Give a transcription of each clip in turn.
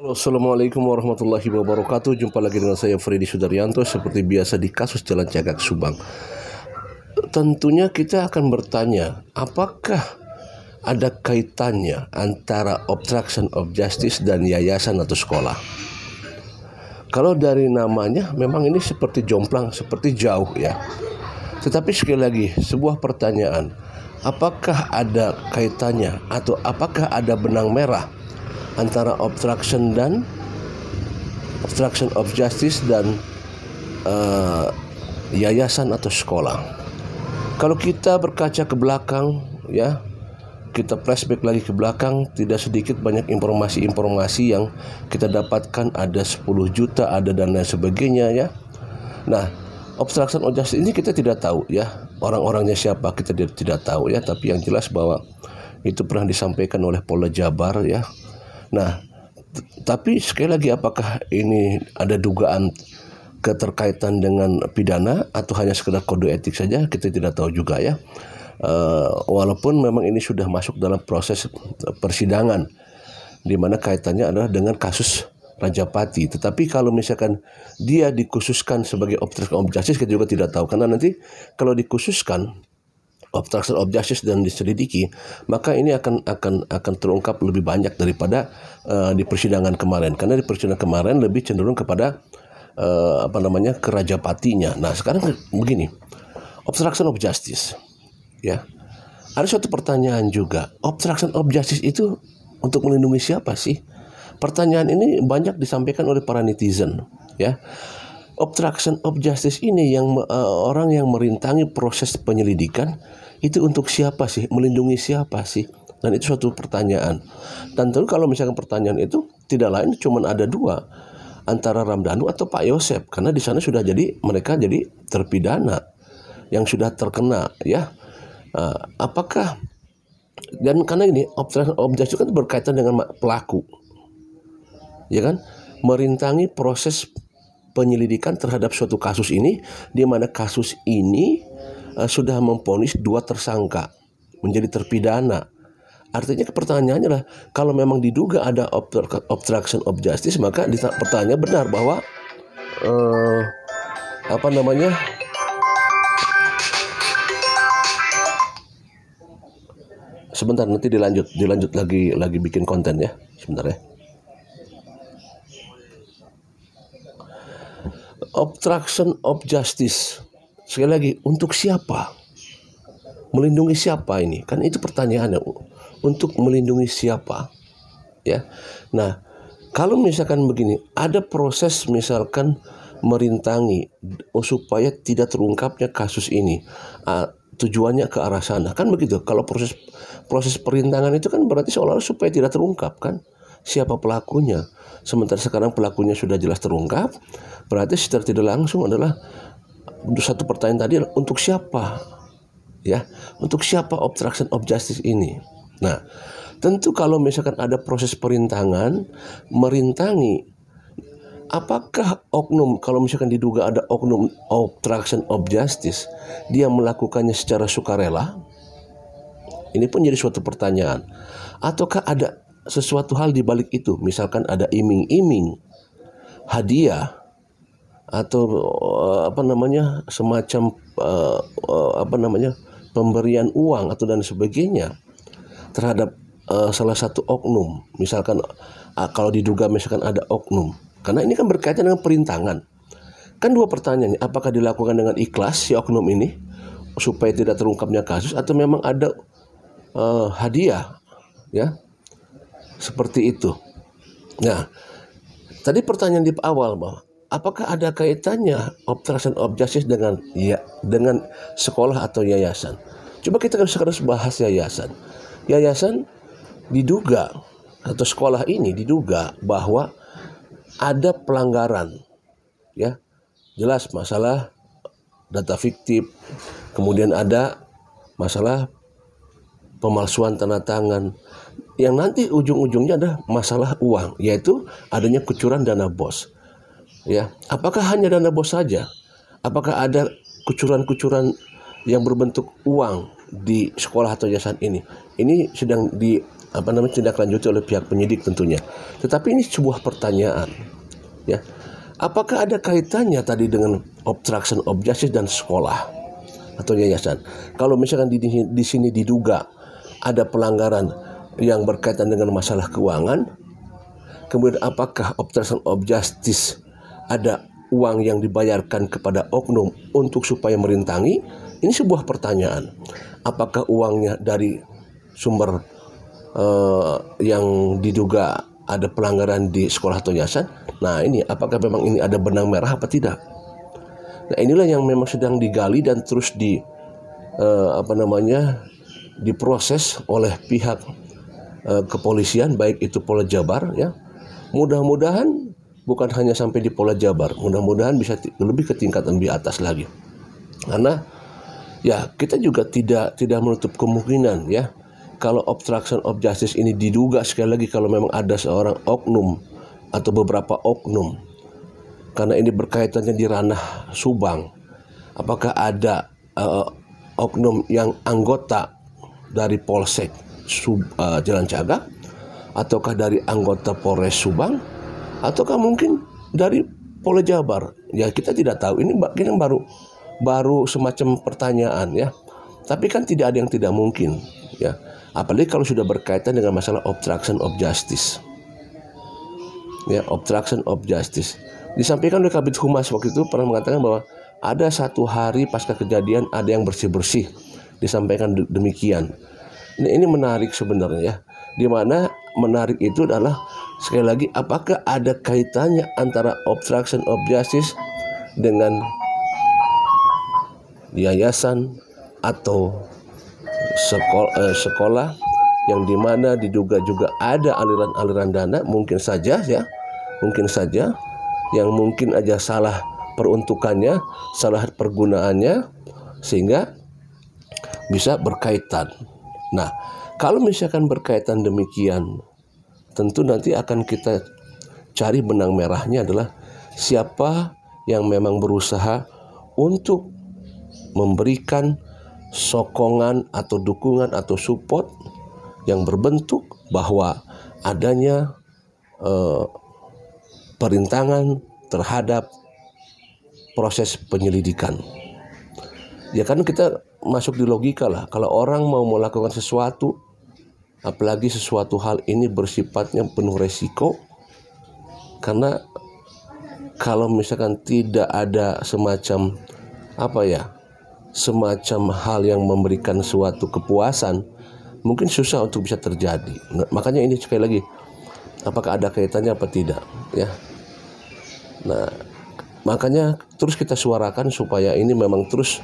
Halo, Assalamualaikum warahmatullahi wabarakatuh. Jumpa lagi dengan saya Freddy Sudaryanto seperti biasa di kasus Jalan Cagak Subang. Tentunya kita akan bertanya, apakah ada kaitannya antara obstruction of justice dan yayasan atau sekolah? Kalau dari namanya memang ini seperti jomplang, seperti jauh ya. Tetapi sekali lagi, sebuah pertanyaan, apakah ada kaitannya atau apakah ada benang merah antara obstruction dan obstruction of justice dan uh, yayasan atau sekolah. Kalau kita berkaca ke belakang, ya, kita flashback lagi ke belakang, tidak sedikit banyak informasi-informasi yang kita dapatkan ada 10 juta, ada dan lain sebagainya, ya. Nah, obstruction of justice ini kita tidak tahu, ya, orang-orangnya siapa kita tidak tahu, ya, tapi yang jelas bahwa itu pernah disampaikan oleh Polda Jabar, ya, Nah, tapi sekali lagi apakah ini ada dugaan keterkaitan dengan pidana atau hanya sekedar kode etik saja kita tidak tahu juga ya E, walaupun memang ini sudah masuk dalam proses persidangan di mana kaitannya adalah dengan kasus Raja Pati tetapi kalau misalkan dia dikhususkan sebagai obstruction of kita juga tidak tahu karena nanti kalau dikhususkan obstruction of justice dan diselidiki, maka ini akan akan akan terungkap lebih banyak daripada uh, di persidangan kemarin. Karena di persidangan kemarin lebih cenderung kepada uh, apa namanya kerajapatinya. Nah sekarang begini, obstruction of justice, ya ada suatu pertanyaan juga, obstruction of justice itu untuk melindungi siapa sih? Pertanyaan ini banyak disampaikan oleh para netizen, ya obstruction of justice ini yang uh, orang yang merintangi proses penyelidikan itu untuk siapa sih melindungi siapa sih dan itu suatu pertanyaan dan tentu kalau misalnya pertanyaan itu tidak lain cuma ada dua antara Ramdanu atau Pak Yosep karena di sana sudah jadi mereka jadi terpidana yang sudah terkena ya eh, apakah dan karena ini objek itu kan berkaitan dengan pelaku ya kan merintangi proses penyelidikan terhadap suatu kasus ini di mana kasus ini Eh, sudah memponis dua tersangka menjadi terpidana. Artinya pertanyaannya adalah kalau memang diduga ada obstruction of justice maka pertanyaannya benar bahwa uh, apa namanya sebentar nanti dilanjut dilanjut lagi lagi bikin konten ya sebentar ya obstruction of justice Sekali lagi, untuk siapa? Melindungi siapa ini? Kan itu pertanyaannya. Untuk melindungi siapa? Ya. Nah, kalau misalkan begini, ada proses misalkan merintangi supaya tidak terungkapnya kasus ini. Uh, tujuannya ke arah sana kan begitu kalau proses proses perintangan itu kan berarti seolah-olah supaya tidak terungkap kan siapa pelakunya sementara sekarang pelakunya sudah jelas terungkap berarti secara tidak langsung adalah untuk satu pertanyaan tadi untuk siapa ya untuk siapa obstruction of justice ini nah tentu kalau misalkan ada proses perintangan merintangi apakah oknum kalau misalkan diduga ada oknum obstruction of justice dia melakukannya secara sukarela ini pun jadi suatu pertanyaan ataukah ada sesuatu hal di balik itu misalkan ada iming-iming hadiah atau eh, apa namanya semacam eh, eh, apa namanya pemberian uang atau dan sebagainya terhadap salah satu oknum misalkan ah, kalau diduga misalkan ada oknum karena ini kan berkaitan dengan perintangan kan dua pertanyaannya apakah dilakukan dengan ikhlas si oknum ini supaya tidak terungkapnya kasus atau memang ada uh, hadiah ya seperti itu nah tadi pertanyaan di awal bahwa apakah ada kaitannya obstruction of justice dengan ya dengan sekolah atau yayasan? Coba kita harus bahas yayasan. Yayasan diduga atau sekolah ini diduga bahwa ada pelanggaran ya jelas masalah data fiktif kemudian ada masalah pemalsuan tanda tangan yang nanti ujung-ujungnya ada masalah uang yaitu adanya kucuran dana bos Ya, apakah hanya dana bos saja? Apakah ada kucuran-kucuran yang berbentuk uang di sekolah atau yayasan ini? Ini sedang di apa namanya tindak lanjuti oleh pihak penyidik tentunya. Tetapi ini sebuah pertanyaan. Ya. Apakah ada kaitannya tadi dengan obstruction of justice dan sekolah atau yayasan? Kalau misalkan di, di sini diduga ada pelanggaran yang berkaitan dengan masalah keuangan, kemudian apakah obstruction of justice ada uang yang dibayarkan kepada oknum untuk supaya merintangi? Ini sebuah pertanyaan. Apakah uangnya dari sumber uh, yang diduga ada pelanggaran di sekolah atau yayasan? Nah, ini apakah memang ini ada benang merah apa tidak? Nah, inilah yang memang sedang digali dan terus di uh, apa namanya? diproses oleh pihak uh, kepolisian baik itu Polda Jabar ya. Mudah-mudahan bukan hanya sampai di pola Jabar. Mudah-mudahan bisa lebih ke tingkat lebih atas lagi. Karena ya kita juga tidak tidak menutup kemungkinan ya kalau obstruction of justice ini diduga sekali lagi kalau memang ada seorang oknum atau beberapa oknum karena ini berkaitannya di ranah Subang apakah ada uh, oknum yang anggota dari Polsek Sub, uh, Jalan Cagak ataukah dari anggota Polres Subang ataukah mungkin dari Polda Jabar ya kita tidak tahu ini yang baru baru semacam pertanyaan ya tapi kan tidak ada yang tidak mungkin ya apalagi kalau sudah berkaitan dengan masalah obstruction of justice ya obstruction of justice disampaikan oleh Kabit Humas waktu itu pernah mengatakan bahwa ada satu hari pasca kejadian ada yang bersih bersih disampaikan demikian ini menarik sebenarnya ya. Di mana menarik itu adalah sekali lagi apakah ada kaitannya antara obstruction of justice dengan yayasan atau sekolah, eh, sekolah yang dimana diduga juga ada aliran-aliran dana mungkin saja ya mungkin saja yang mungkin aja salah peruntukannya salah pergunaannya sehingga bisa berkaitan Nah, kalau misalkan berkaitan demikian, tentu nanti akan kita cari benang merahnya adalah siapa yang memang berusaha untuk memberikan sokongan atau dukungan atau support yang berbentuk bahwa adanya eh, perintangan terhadap proses penyelidikan ya kan kita masuk di logika lah kalau orang mau melakukan sesuatu apalagi sesuatu hal ini bersifatnya penuh resiko karena kalau misalkan tidak ada semacam apa ya semacam hal yang memberikan suatu kepuasan mungkin susah untuk bisa terjadi nah, makanya ini sekali lagi apakah ada kaitannya apa tidak ya nah makanya terus kita suarakan supaya ini memang terus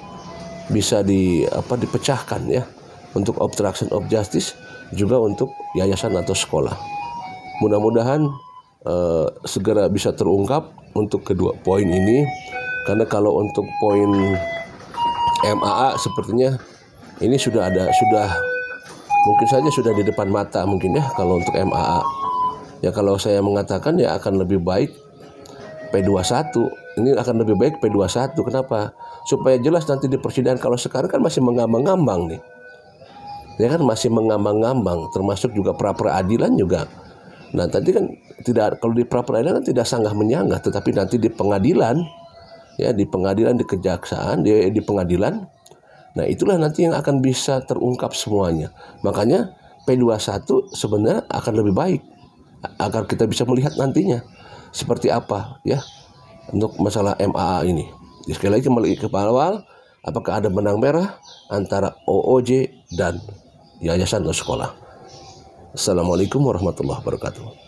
bisa di apa dipecahkan ya untuk obstruction of justice juga untuk yayasan atau sekolah. Mudah-mudahan eh, segera bisa terungkap untuk kedua poin ini karena kalau untuk poin MAA sepertinya ini sudah ada sudah mungkin saja sudah di depan mata mungkin ya kalau untuk MAA. Ya kalau saya mengatakan ya akan lebih baik P21 ini akan lebih baik P21 kenapa? supaya jelas nanti di persidangan kalau sekarang kan masih mengambang-ngambang nih ya kan masih mengambang-ngambang termasuk juga pra peradilan juga nah tadi kan tidak kalau di pra peradilan kan tidak sanggah menyanggah tetapi nanti di pengadilan ya di pengadilan di kejaksaan di, di pengadilan nah itulah nanti yang akan bisa terungkap semuanya makanya P21 sebenarnya akan lebih baik agar kita bisa melihat nantinya seperti apa ya untuk masalah MAA ini Ya, sekali lagi kembali ke awal, apakah ada benang merah antara OOJ dan yayasan atau sekolah? Assalamualaikum warahmatullahi wabarakatuh.